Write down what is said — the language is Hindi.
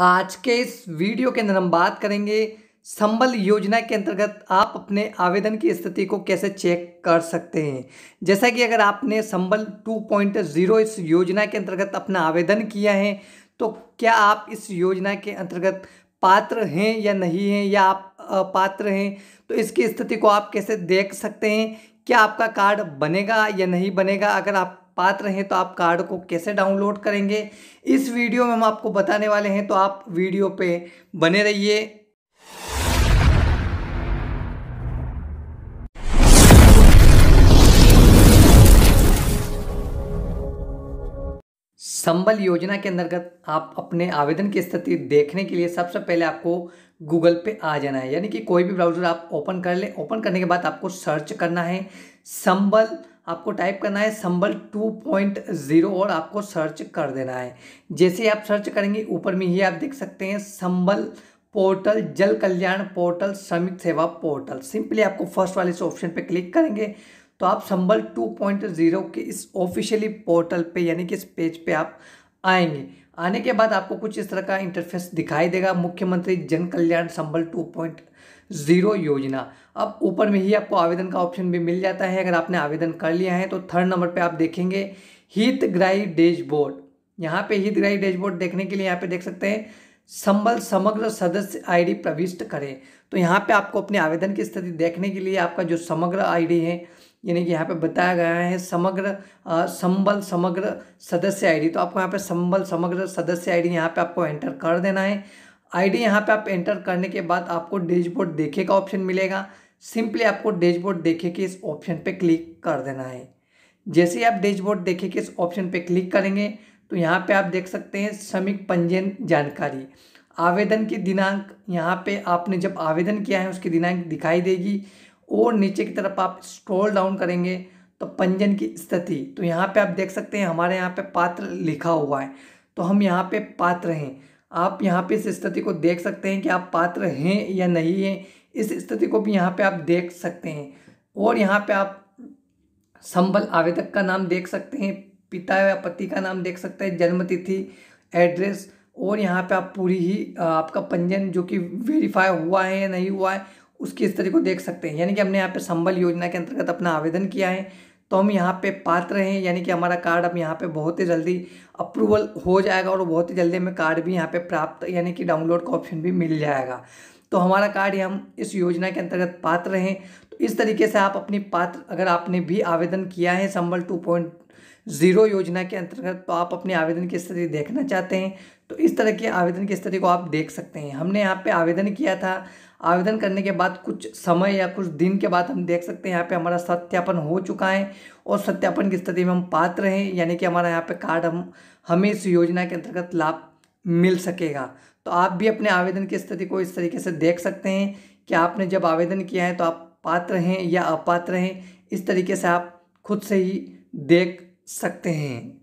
आज के इस वीडियो के अंदर हम बात करेंगे संबल योजना के अंतर्गत आप अपने आवेदन की स्थिति को कैसे चेक कर सकते हैं जैसा कि अगर आपने संबल 2.0 इस योजना के अंतर्गत अपना आवेदन किया है तो क्या आप इस योजना के अंतर्गत पात्र हैं या नहीं हैं या आप पात्र हैं तो इसकी स्थिति को आप कैसे देख सकते हैं क्या आपका कार्ड बनेगा या नहीं बनेगा अगर आप पात्र हैं तो आप कार्ड को कैसे डाउनलोड करेंगे इस वीडियो में हम आपको बताने वाले हैं तो आप वीडियो पे बने रहिए संबल योजना के अंतर्गत आप अपने आवेदन की स्थिति देखने के लिए सबसे पहले आपको गूगल पे आ जाना है यानी कि कोई भी ब्राउज़र आप ओपन कर ले ओपन करने के बाद आपको सर्च करना है संबल आपको टाइप करना है संबल 2.0 और आपको सर्च कर देना है जैसे आप सर्च करेंगे ऊपर में ही आप देख सकते हैं संबल पोर्टल जल कल्याण पोर्टल श्रमिक सेवा पोर्टल सिंपली आपको फर्स्ट वाले से ऑप्शन पे क्लिक करेंगे तो आप संबल 2.0 के इस ऑफिशियली पोर्टल पे यानी कि इस पेज पे आप आएंगे आने के बाद आपको कुछ इस तरह का इंटरफेस दिखाई देगा मुख्यमंत्री जन कल्याण संबल टू पॉइंट जीरो योजना अब ऊपर में ही आपको आवेदन का ऑप्शन भी मिल जाता है अगर आपने आवेदन कर लिया है तो थर्ड नंबर पे आप देखेंगे हितग्राही डैशबोर्ड यहाँ पे हितग्राही डैशबोर्ड देखने के लिए यहाँ पे देख सकते हैं संबल समग्र सदस्य आईडी प्रविष्ट करें तो यहाँ पे आपको अपने आवेदन की स्थिति देखने के लिए आपका जो समग्र आईडी है यानी कि यहाँ पे बताया गया है समग्र संबल समग्र सदस्य आईडी तो आपको यहाँ पे संबल समग्र सदस्य आईडी यहाँ पे आपको एंटर कर देना है आईडी यहाँ पे आप एंटर करने के बाद आपको डैशबोर्ड देखे का ऑप्शन मिलेगा सिंपली आपको डैशबोर्ड देखे के इस ऑप्शन पे क्लिक कर देना है जैसे ही आप डैशबोर्ड देखे के इस ऑप्शन पे क्लिक करेंगे तो यहाँ पे आप देख सकते हैं श्रमिक पंजीयन जानकारी आवेदन की दिनांक यहाँ पे आपने जब आवेदन किया है उसकी दिनांक दिखाई देगी और नीचे की तरफ आप स्क्रॉल डाउन करेंगे तो पंजन की स्थिति तो यहाँ पे आप देख सकते हैं हमारे यहाँ पे पात्र लिखा हुआ है तो हम यहाँ पे पात्र हैं आप यहाँ पे इस स्थिति को देख सकते हैं कि आप पात्र हैं या नहीं हैं इस स्थिति को भी यहाँ पे आप देख सकते हैं और यहाँ पे आप संबल आवेदक का नाम देख सकते हैं पिता या पति का नाम देख सकते हैं जन्मतिथि एड्रेस और यहाँ पे आप पूरी ही आपका पंजन जो कि वेरीफाई हुआ है या नहीं हुआ है उसकी स्थिति को देख सकते हैं यानी कि हमने यहाँ पे संबल योजना के अंतर्गत अपना आवेदन किया है तो हम यहाँ पे पात्र हैं यानी कि हमारा कार्ड अब यहाँ पे बहुत ही जल्दी अप्रूवल हो जाएगा और बहुत ही जल्दी हमें कार्ड भी यहाँ पे प्राप्त यानी कि डाउनलोड का ऑप्शन भी मिल जाएगा तो हमारा कार्ड हम इस योजना के अंतर्गत पात्र हैं तो इस तरीके से आप अपनी पात्र अगर आपने भी आवेदन किया है संबल टू पॉइंट जीरो योजना के अंतर्गत तो आप अपने आवेदन की स्थिति देखना चाहते हैं तो इस तरह के आवेदन की स्थिति को आप देख सकते हैं हमने यहाँ पे आवेदन किया था आवेदन करने के बाद कुछ समय या कुछ दिन के बाद हम देख सकते हैं यहाँ पे हमारा सत्यापन हो चुका है और सत्यापन की स्थिति में हम पात्र हैं यानी कि हमारा यहाँ पे कार्ड हम हमें इस योजना के अंतर्गत लाभ मिल सकेगा तो आप भी अपने आवेदन की स्थिति को इस तरीके से देख सकते हैं कि आपने जब आवेदन किया है तो आप पात्र हैं या अपात्र हैं इस तरीके से आप खुद से ही देख सकते हैं